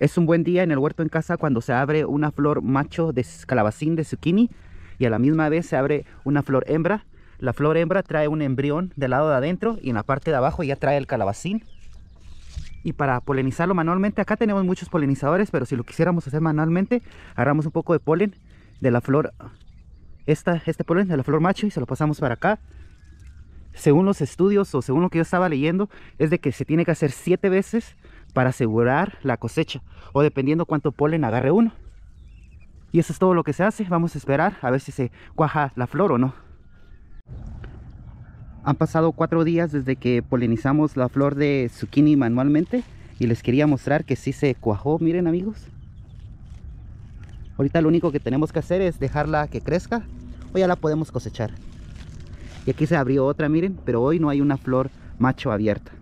Es un buen día en el huerto en casa cuando se abre una flor macho de calabacín de zucchini y a la misma vez se abre una flor hembra. La flor hembra trae un embrión del lado de adentro y en la parte de abajo ya trae el calabacín. Y para polinizarlo manualmente, acá tenemos muchos polinizadores, pero si lo quisiéramos hacer manualmente, agarramos un poco de polen de la flor, esta, este polen de la flor macho y se lo pasamos para acá. Según los estudios o según lo que yo estaba leyendo, es de que se tiene que hacer siete veces para asegurar la cosecha o dependiendo cuánto polen agarre uno. Y eso es todo lo que se hace. Vamos a esperar a ver si se cuaja la flor o no. Han pasado cuatro días desde que polinizamos la flor de zucchini manualmente y les quería mostrar que sí se cuajó. Miren amigos. Ahorita lo único que tenemos que hacer es dejarla que crezca o ya la podemos cosechar. Y aquí se abrió otra, miren, pero hoy no hay una flor macho abierta.